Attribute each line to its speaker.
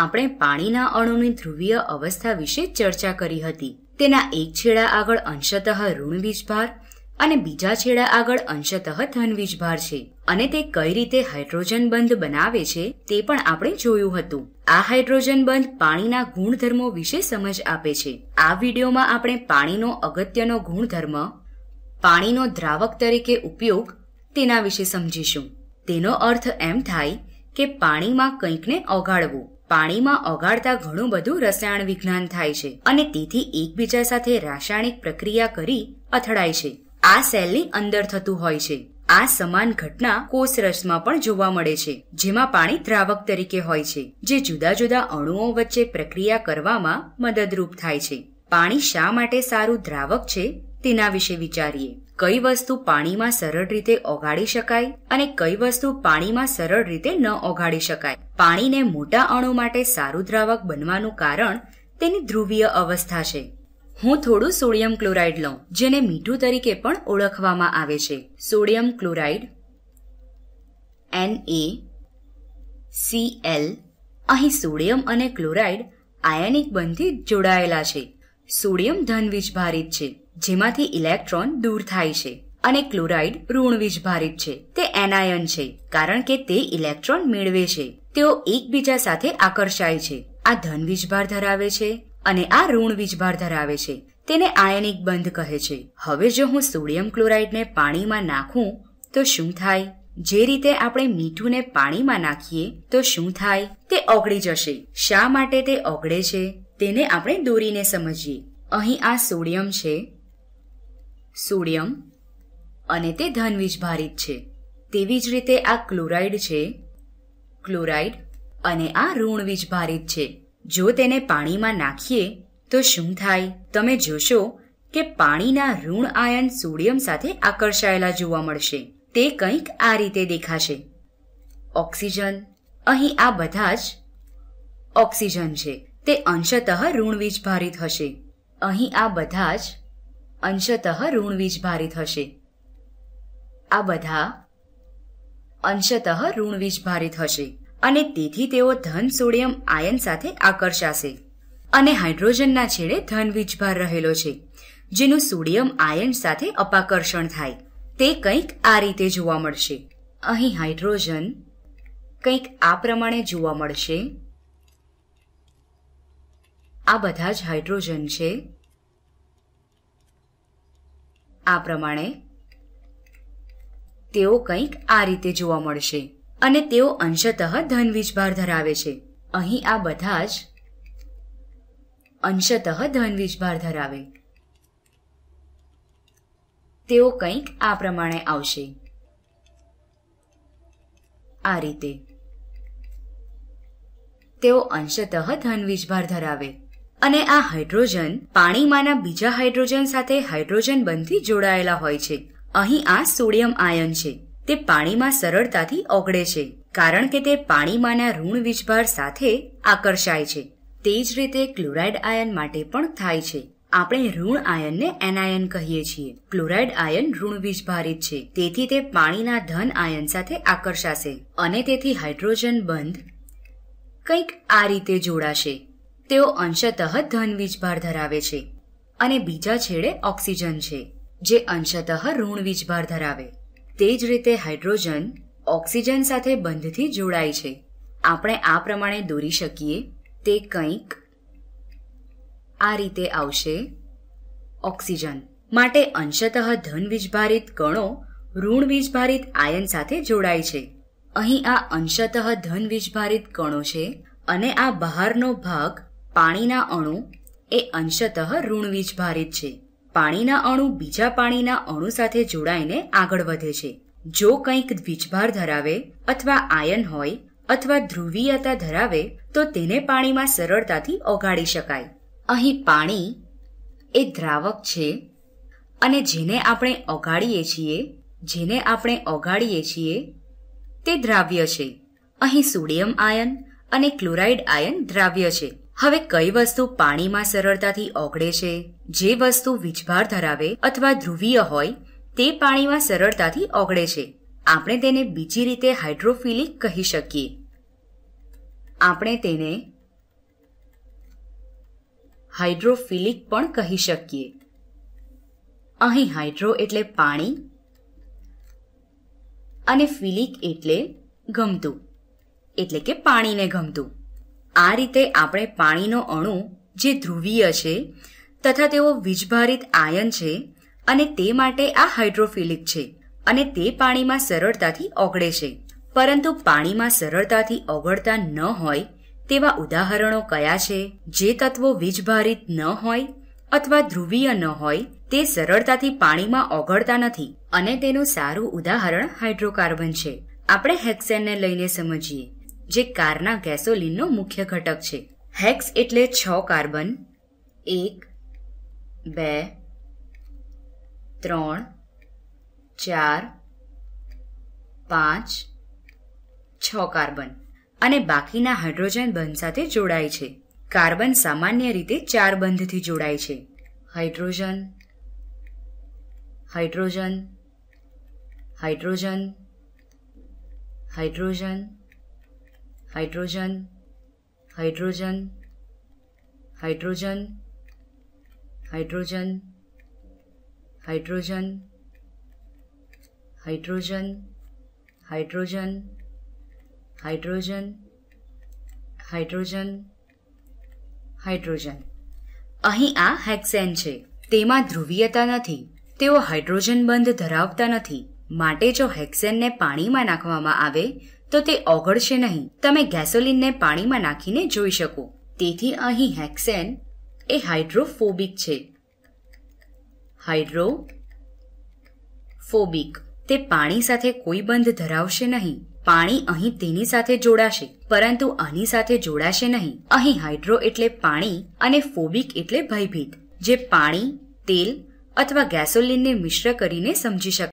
Speaker 1: આપણે પાણીના અણુની ધ્રુવીય અવસ્થા વિશે ચર્ચા કરી હતી તેના એક છેડા આગળ અંશતઃ ઋણવીજભાર અને બીજા છેડા આગળ અંશતઃ ધનવીજભાર છે અને તે કઈ રીતે હાઇડ્રોજન બંધ બનાવે છે તે પણ આપણે જોયું હતું આ હાઇડ્રોજન બંધ પાણીના ગુણધર્મો વિશે સમજ આપે છે આ વિડીયોમાં આપણે પાણીનો અગત્યનો ગુણધર્મ પાણીનો દ્રાવક તરીકે ઉપયોગ તેના વિશે સમજીશું તેનો અર્થ એમ થાય કે પાણીમાં કંઈકને ઓગાળવું પાણીમાં ઓગાળતા ઘણું બધું રસાયણ વિજ્ઞાન થાય છે અને તેથી એકબીજા સાથે રાસાયણિક પ્રક્રિયા કરી અથડાય છે આ સેલની અંદર થતું હોય છે આ સમાન ઘટના કોષરસમાં પણ જોવા મળે છે જેમાં પાણી દ્રાવક તરીકે હોય છે જે જુદા જુદા અણુઓ વચ્ચે પ્રક્રિયા કરવામાં મદદરૂપ થાય છે પાણી શા માટે સારું દ્રાવક છે તેના વિશે વિચારીએ કઈ વસ્તુ પાણીમાં સરળ રીતે ઓગાળી શકાય અને કઈ વસ્તુ પાણીમાં સરળ રીતે ન ઓગાળી શકાય પાણીને મોટા અણુ માટે સારું દ્રાવક બનવાનું કારણ તેની ધ્રુવીય અવસ્થા છે હું થોડું સોડિયમ ક્લોરાઇડ લઉં જેને મીઠું તરીકે પણ ઓળખવામાં આવે છે sodium chloride N A C L અહીં સોડિયમ અને ક્લોરાઇડ આયનિક બંધથી જોડાયેલા છે સોડિયમ ધનવીજ ભારિત છે જેમાંથી ઇલેક્ટ્રોન દૂર થાય છે અને ક્લોરાઇડ ઋણવીજ ભારિત છે તે એનાયન છે કારણ કે તે ઇલેક્ટ્રોન મેળવે છે તેઓ એકબીજા સાથે આકર્ષાય છે આ ધન વીજભાર ધરાવે છે અને આ ઋણ વીજભાર ધરાવે છે તેને આયનિક બંધ કહે છે હવે જો હું સોડિયમ ક્લોરાઇડને પાણીમાં નાખું તો શું થાય જે રીતે આપણે મીઠુંને પાણીમાં નાખીએ તો શું થાય તે ઓગળી જશે શા માટે તે ઓગળે છે તેને આપણે દોરીને સમજીએ અહીં આ સોડિયમ છે સોડિયમ અને તે ધનવીજભારિત છે તેવી જ રીતે આ ક્લોરાઇડ છે ક્લોરાઇડ અને આ ઋણવીજભારિત છે જો તેને પાણીમાં નાખીએ તો શું થાય તમે જોશો કે પાણીના ઋણ આયન સોડિયમ સાથે આકર્ષાયેલા જોવા મળશે તે કંઈક આ રીતે દેખાશે ઓક્સિજન અહીં આ બધા જ ઓક્સિજન છે તે અંશતઃ ઋણવીજભારિત હશે અહીં આ બધા જ અંશતઃ ઋણવીજ ભારિત હશે આ બધા અંશતઃ ઋણવીજ ભારિત હશે અને તેથી તેઓ ધન સોડિયમ આયન સાથે આકર્ષાશે અને હાઇડ્રોજનના છેડે ધન વીજભાર રહેલો છે જેનું સોડિયમ આયન સાથે અપાકર્ષણ થાય તે કંઈક આ રીતે જોવા મળશે અહીં હાઇડ્રોજન કંઈક આ પ્રમાણે જોવા મળશે આ બધા જ હાઇડ્રોજન છે આ પ્રમાણે તેઓ કંઈક આ રીતે જોવા મળશે અને તેઓ અંશતઃ ધનવીજ ધરાવે છે અહીં આ બધા જ અંશતઃ ધનવીજ ધરાવે તેઓ કંઈક આ પ્રમાણે આવશે આ રીતે તેઓ અંશતઃ ધનવીજ ધરાવે અને આ હાઇડ્રોજન પાણીમાંના બીજા હાઇડ્રોજન સાથે હાઇડ્રોજન બંધથી જોડાયેલા હોય છે અહીં આ સોડિયમ આયન છે તે પાણીમાં સરળતાથી ઓગળે છે કારણ કે તે પાણીમાંના ઋણ વીજભાર સાથે આકર્ષાય છે તે જ રીતે ક્લોરાઇડ આયન માટે પણ થાય છે આપણે ઋણ આયનને એનાયન કહીએ છીએ ક્લોરાઇડ આયન ઋણ વીજભારિત છે તેથી તે પાણીના ધન આયન સાથે આકર્ષાશે અને તેથી હાઇડ્રોજન બંધ કંઈક આ રીતે જોડાશે તેઓ અંશતઃ ધન વીજભાર ધરાવે છે અને બીજા છેડે ઓક્સિજન છે જે અંશતઃ ઋણ વીજભાર ધરાવે તે જ રીતે હાઇડ્રોજન ઓક્સિજન સાથે બંધથી જોડાય છે આપણે આ પ્રમાણે દોરી શકીએ તે કંઈક આ રીતે આવશે ઓક્સિજન માટે અંશતઃ ધન વીજભારિત કણો ઋણ વીજભારિત આયન સાથે જોડાય છે અહીં આ અંશતઃ ધન વીજભારિત કણો છે અને આ બહારનો ભાગ પાણીના અણુ એ અંશતઃ ઋણવીજ ભારિત છે પાણીના અણુ બીજા પાણીના અણુ સાથે જોડાઈને આગળ વધે છે જો કંઈક વીજભાર ધરાવે અથવા આયન હોય અથવા ધ્રુવીયતા ધરાવે તો તેને પાણીમાં સરળતાથી ઓગાળી શકાય અહીં પાણી એ દ્રાવક છે અને જેને આપણે ઓગાળીએ છીએ જેને આપણે ઓગાળીએ છીએ તે દ્રાવ્ય છે અહીં સોડિયમ આયન અને ક્લોરાઇડ આયન દ્રાવ્ય છે હવે કઈ વસ્તુ પાણીમાં સરળતાથી ઓગળે છે જે વસ્તુ વીજભાર ધરાવે અથવા ધ્રુવીય હોય તે પાણીમાં સરળતાથી ઓગળે છે આપણે તેને બીજી રીતે હાઇડ્રોફિલિક કહી શકીએ આપણે તેને હાઇડ્રોફિલિક પણ કહી શકીએ અહીં હાઇડ્રો એટલે પાણી અને ફિલિક એટલે ગમતું એટલે કે પાણીને ગમતું આ રીતે આપણે પાણીનો અણુ જે ધ્રુવીય છે તથા તેઓ વીજભારિત આયન છે અને તે માટે આ હાઇડ્રોફિલિક છે અને તે પાણીમાં સરળતાથી ઓગળે છે પરંતુ પાણીમાં સરળતાથી ઓગળતા ન હોય તેવા ઉદાહરણો કયા છે જે તત્વો વીજભારિત ન હોય અથવા ધ્રુવીય ન હોય તે સરળતાથી પાણીમાં ઓગળતા નથી અને તેનું સારું ઉદાહરણ હાઇડ્રોકાર્બન છે આપણે હેક્સેનને લઈને સમજીએ જે કારના ગેસોલિનનો મુખ્ય ઘટક છે હેક્સ એટલે છ કાર્બન એક બે ત્રણ ચાર પાંચ છ કાર્બન અને બાકીના હાઇડ્રોજન બંધ સાથે જોડાય છે કાર્બન સામાન્ય રીતે ચાર બંધથી જોડાય છે hydrogen hydrogen hydrogen hydrogen hydrogen hydrogen hydrogen hydrogen hydrogen hydrogen hydrogen hydrogen hydrogen hydrogen અહીં આ હેક્સેન છે તેમાં ધ્રુવીયતા નથી તેઓ હાઇડ્રોજન બંધ ધરાવતા નથી માટે જો હેક્સેનને પાણીમાં નાખવામાં આવે તો તે ઓગળશે નહીં તમે ગેસોલિનને પાણીમાં નાખીને જોઈ શકો તેથી અહીં હેક્સેન એ હાઇડ્રોફોબિક છે ફોબિક તે પાણી સાથે કોઈ બંધ ધરાવશે નહીં પાણી અહીં તેની સાથે જોડાશે પરંતુ આની સાથે જોડાશે નહીં અહીં હાઇડ્રો એટલે પાણી અને ફોબિક એટલે ભયભીત જે પાણી તેલ અથવા ગેસોલિનને મિશ્ર કરીને સમજી શકે